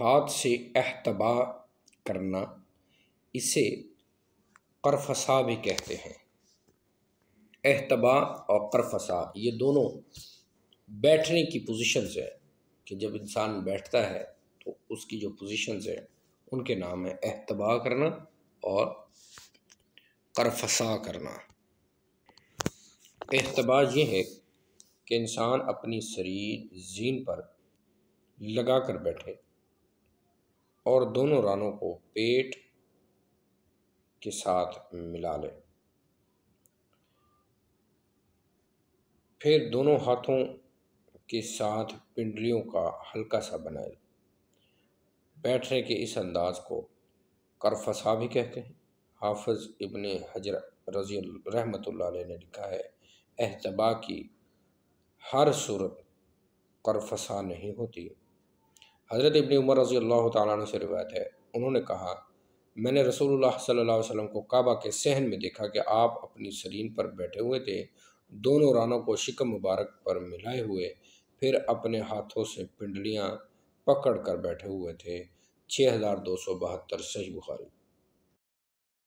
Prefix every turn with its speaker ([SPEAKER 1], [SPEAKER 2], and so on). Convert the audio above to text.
[SPEAKER 1] हाथ से अहतबा करना इसे करफसा भी कहते हैं अहतबा और करफसा ये दोनों बैठने की पोजीशंस है कि जब इंसान बैठता है तो उसकी जो पोजीशंस है उनके नाम है अहतबा करना और करफसा करना अहतबा ये है कि इंसान अपनी शरीर जीन पर लगा कर बैठे और दोनों रानों को पेट के साथ मिला लें फिर दोनों हाथों के साथ पिंडलियों का हल्का सा बनाए बैठने के इस अंदाज को करफसा भी कहते हैं हाफज इबन हजर रजी रहमत ने लिखा है अहतबा की हर सूरत करफसा नहीं होती हज़रत इबन उमर रज़ी अल्लाह तु से है उन्होंने कहा मैंने रसूल सल्ला वसम को काबा के सहन में देखा कि आप अपनी सरीन पर बैठे हुए थे दोनों रानों को शिकम मुबारक पर मिलाए हुए फिर अपने हाथों से पिंडलियाँ पकड़ कर बैठे हुए थे छः हज़ार दो सौ बहत्तर सही बुखारी